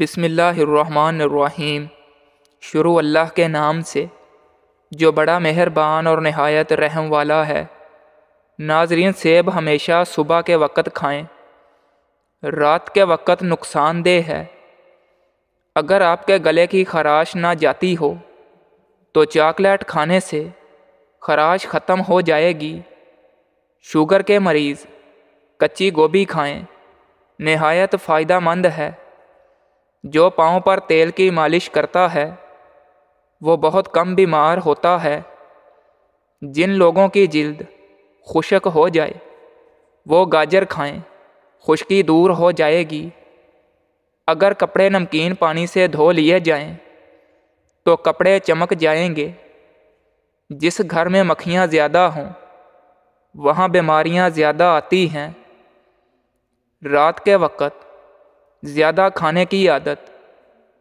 बिसमीम शुरू अल्लाह के नाम से जो बड़ा मेहरबान और नहायत रहम वाला है नाजरीन सेब हमेशा सुबह के वक़्त खाएं रात के वक़्त नुकसानदेह है अगर आपके गले की खराश ना जाती हो तो चॉकलेट खाने से खराश ख़त्म हो जाएगी शुगर के मरीज़ कच्ची गोभी खाएं नहायत फ़ायदा मंद है जो पाँव पर तेल की मालिश करता है वो बहुत कम बीमार होता है जिन लोगों की जिल्द खुशक हो जाए वो गाजर खाएं खुशकी दूर हो जाएगी अगर कपड़े नमकीन पानी से धो लिए जाएं तो कपड़े चमक जाएंगे जिस घर में मक्खियाँ ज़्यादा हों वहाँ बीमारियाँ ज़्यादा आती हैं रात के वक़्त ज़्यादा खाने की आदत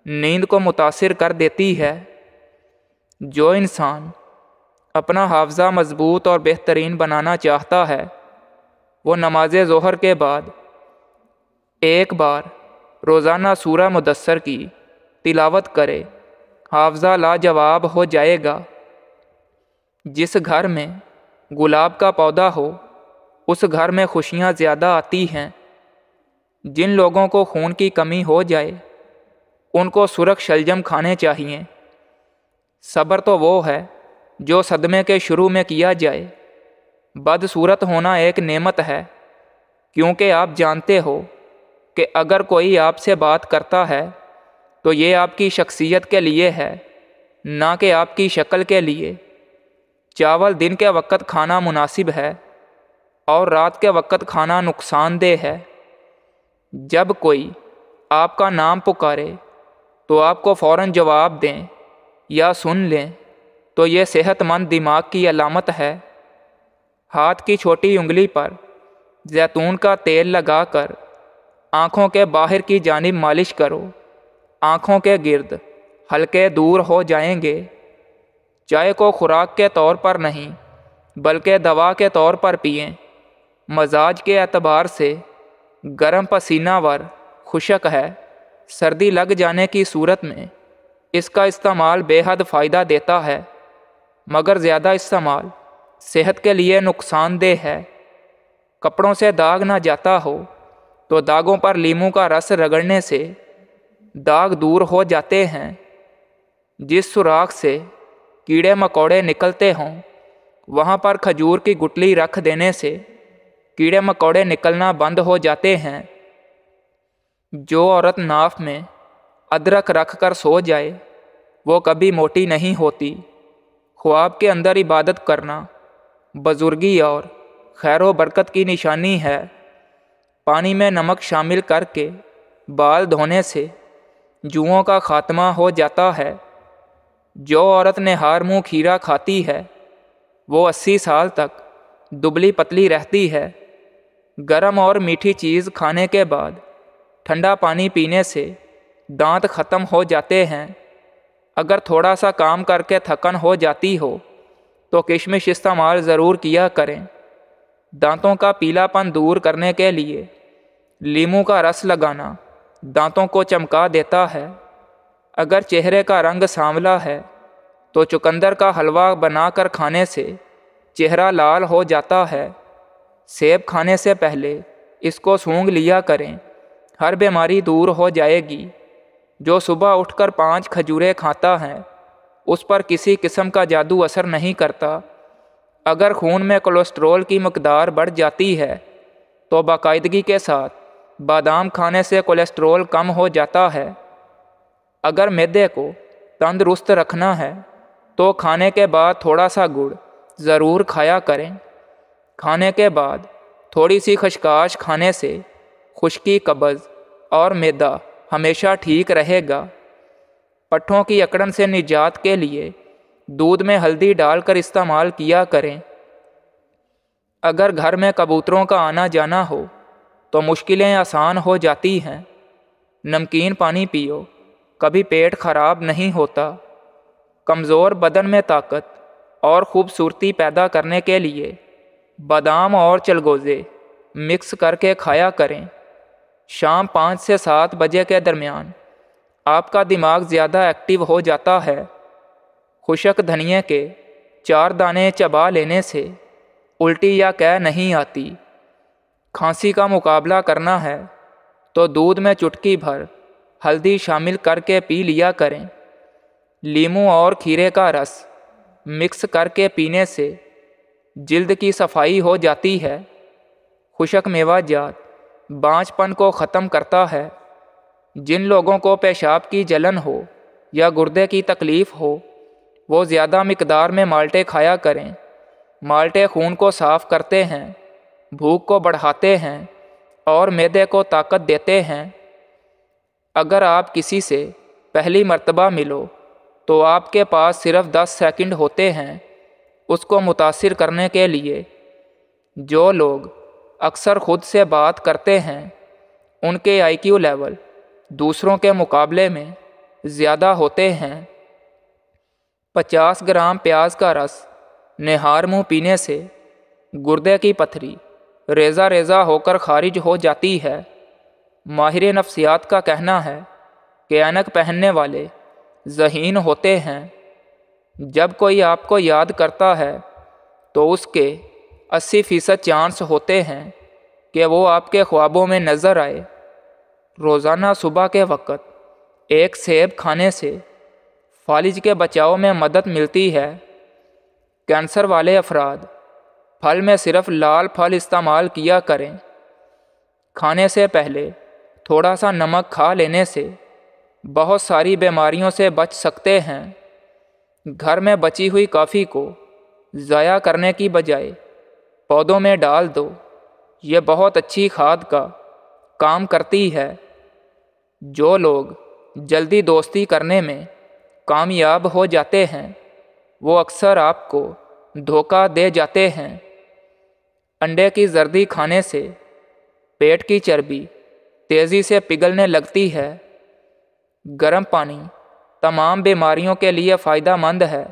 नींद को मुतासर कर देती है जो इंसान अपना हाफजा मजबूत और बेहतरीन बनाना चाहता है वो नमाज जहर के बाद एक बार रोज़ाना सूरा मुदसर की तिलावत करे हाफजा लाजवाब हो जाएगा जिस घर में गुलाब का पौधा हो उस घर में खुशियाँ ज़्यादा आती हैं जिन लोगों को खून की कमी हो जाए उनको सुरख शलजम खाने चाहिए सब्र तो वो है जो सदमे के शुरू में किया जाए बदसूरत होना एक नेमत है क्योंकि आप जानते हो कि अगर कोई आपसे बात करता है तो ये आपकी शख्सियत के लिए है ना कि आपकी शक्ल के लिए चावल दिन के वक़्त खाना मुनासिब है और रात के वक़्त खाना नुकसानदेह है जब कोई आपका नाम पुकारे तो आपको फ़ौर जवाब दें या सुन लें तो ये सेहतमंद दिमाग की अलामत है हाथ की छोटी उंगली पर जैतून का तेल लगाकर आँखों के बाहर की जानब मालिश करो आँखों के गिर्द हल्के दूर हो जाएंगे चाय को खुराक के तौर पर नहीं बल्कि दवा के तौर पर पिएं मजाज के अतबार से गर्म पसीनावर खुशक है सर्दी लग जाने की सूरत में इसका इस्तेमाल बेहद फ़ायदा देता है मगर ज़्यादा इस्तेमाल सेहत के लिए नुकसानदेह है कपड़ों से दाग ना जाता हो तो दागों पर लीमू का रस रगड़ने से दाग दूर हो जाते हैं जिस सुराख से कीड़े मकोड़े निकलते हों वहाँ पर खजूर की गुटली रख देने से कीड़े मकोड़े निकलना बंद हो जाते हैं जो औरत नाफ में अदरक रख कर सो जाए वो कभी मोटी नहीं होती ख्वाब के अंदर इबादत करना बुजुर्गी और खैर बरकत की निशानी है पानी में नमक शामिल करके बाल धोने से जुओं का खात्मा हो जाता है जो औरत ने हार मुँह खीरा खाती है वो अस्सी साल तक दुबली पतली रहती है गर्म और मीठी चीज़ खाने के बाद ठंडा पानी पीने से दांत ख़त्म हो जाते हैं अगर थोड़ा सा काम करके थकन हो जाती हो तो किशमिश इस्तेमाल ज़रूर किया करें दांतों का पीलापन दूर करने के लिए लीमू का रस लगाना दांतों को चमका देता है अगर चेहरे का रंग सांवला है तो चुकंदर का हलवा बनाकर खाने से चेहरा लाल हो जाता है सेब खाने से पहले इसको सूंघ लिया करें हर बीमारी दूर हो जाएगी जो सुबह उठकर पांच खजूरें खाता है उस पर किसी किस्म का जादू असर नहीं करता अगर खून में कोलेस्ट्रॉल की मकदार बढ़ जाती है तो बाकायदगी के साथ बादाम खाने से कोलेस्ट्रॉल कम हो जाता है अगर मैदे को तंदुरुस्त रखना है तो खाने के बाद थोड़ा सा गुड़ ज़रूर खाया करें खाने के बाद थोड़ी सी खशकाश खाने से खुश्की कब्ज़ और मैदा हमेशा ठीक रहेगा पट्ठों की अकड़न से निजात के लिए दूध में हल्दी डालकर इस्तेमाल किया करें अगर घर में कबूतरों का आना जाना हो तो मुश्किलें आसान हो जाती हैं नमकीन पानी पियो कभी पेट खराब नहीं होता कमज़ोर बदन में ताकत और खूबसूरती पैदा करने के लिए बादाम और चलगोज़े मिक्स करके खाया करें शाम पाँच से सात बजे के दरमियान आपका दिमाग ज़्यादा एक्टिव हो जाता है खुशक धनिए के चार दाने चबा लेने से उल्टी या कह नहीं आती खांसी का मुकाबला करना है तो दूध में चुटकी भर हल्दी शामिल करके पी लिया करें लीमू और खीरे का रस मिक्स करके पीने से जिल्द की सफाई हो जाती है खुशक मेवा जात बाँचपन को ख़त्म करता है जिन लोगों को पेशाब की जलन हो या गुर्दे की तकलीफ़ हो वो ज़्यादा मकदार में माल्टे खाया करें माल्टे खून को साफ़ करते हैं भूख को बढ़ाते हैं और मैदे को ताकत देते हैं अगर आप किसी से पहली मर्तबा मिलो तो आपके पास सिर्फ दस सेकंड होते हैं उसको मुतासर करने के लिए जो लोग अक्सर ख़ुद से बात करते हैं उनके आईक्यू लेवल दूसरों के मुकाबले में ज़्यादा होते हैं 50 ग्राम प्याज का रस नहार मुँह पीने से गुर्दे की पथरी रेजा रेजा होकर खारिज हो जाती है माहिर नफ्सियात का कहना है कि अनक पहनने वाले जहीन होते हैं जब कोई आपको याद करता है तो उसके अस्सी फ़ीसद चांस होते हैं कि वो आपके ख्वाबों में नज़र आए रोज़ाना सुबह के वक़्त एक सेब खाने से फालिज के बचाव में मदद मिलती है कैंसर वाले अफराद फल में सिर्फ लाल फल इस्तेमाल किया करें खाने से पहले थोड़ा सा नमक खा लेने से बहुत सारी बीमारियों से बच सकते हैं घर में बची हुई कॉफ़ी को ज़ाया करने की बजाय पौधों में डाल दो ये बहुत अच्छी खाद का काम करती है जो लोग जल्दी दोस्ती करने में कामयाब हो जाते हैं वो अक्सर आपको धोखा दे जाते हैं अंडे की जर्दी खाने से पेट की चर्बी तेज़ी से पिघलने लगती है गर्म पानी तमाम बीमारियों के लिए फ़ायदा मंद है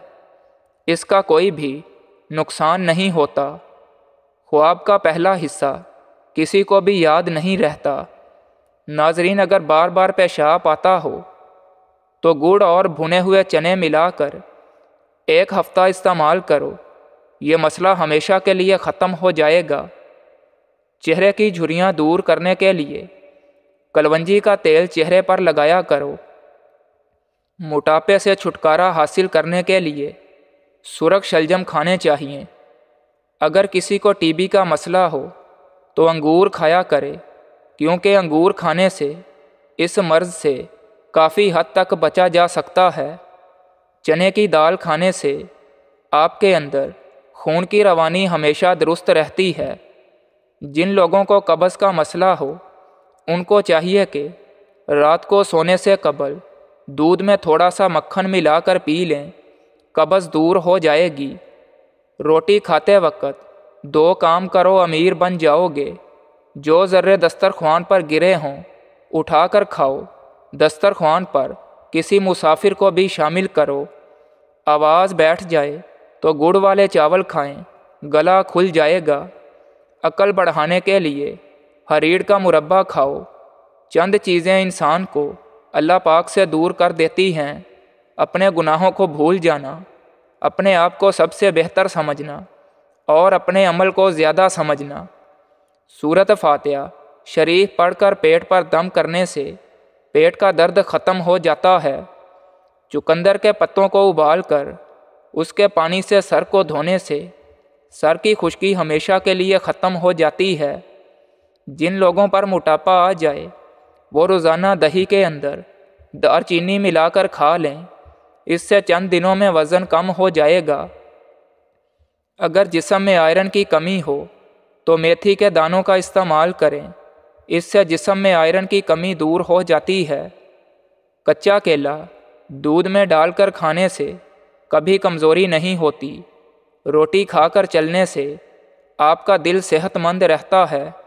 इसका कोई भी नुकसान नहीं होता ख्वाब का पहला हिस्सा किसी को भी याद नहीं रहता नाजरीन अगर बार बार पेशाब आता हो तो गुड़ और भुने हुए चने मिलाकर एक हफ़्ता इस्तेमाल करो ये मसला हमेशा के लिए ख़त्म हो जाएगा चेहरे की झुरियाँ दूर करने के लिए कलवंजी का तेल चेहरे पर लगाया करो मोटापे से छुटकारा हासिल करने के लिए सुरख शलजम खाने चाहिए अगर किसी को टीबी का मसला हो तो अंगूर खाया करे क्योंकि अंगूर खाने से इस मर्ज़ से काफ़ी हद तक बचा जा सकता है चने की दाल खाने से आपके अंदर खून की रवानी हमेशा दुरुस्त रहती है जिन लोगों को कब्ज़ का मसला हो उनको चाहिए कि रात को सोने से कबल दूध में थोड़ा सा मक्खन मिलाकर पी लें कब्ज़ दूर हो जाएगी रोटी खाते वक्त दो काम करो अमीर बन जाओगे जो ज़र्रे दस्तरखान पर गिरे हों उठाकर खाओ दस्तरखान पर किसी मुसाफिर को भी शामिल करो आवाज़ बैठ जाए तो गुड़ वाले चावल खाएं गला खुल जाएगा अकल बढ़ाने के लिए हरीड़ का मुरबा खाओ चंद चीज़ें इंसान को अल्लाह पाक से दूर कर देती हैं अपने गुनाहों को भूल जाना अपने आप को सबसे बेहतर समझना और अपने अमल को ज़्यादा समझना सूरत फातिहा शरीफ पढ़कर पेट पर दम करने से पेट का दर्द ख़त्म हो जाता है चुकंदर के पत्तों को उबाल कर उसके पानी से सर को धोने से सर की खुश्की हमेशा के लिए ख़त्म हो जाती है जिन लोगों पर मोटापा आ जाए वो रोज़ाना दही के अंदर दार चीनी मिलाकर खा लें इससे चंद दिनों में वज़न कम हो जाएगा अगर जिसम में आयरन की कमी हो तो मेथी के दानों का इस्तेमाल करें इससे जिसम में आयरन की कमी दूर हो जाती है कच्चा केला दूध में डालकर खाने से कभी कमज़ोरी नहीं होती रोटी खाकर चलने से आपका दिल सेहतमंद रहता है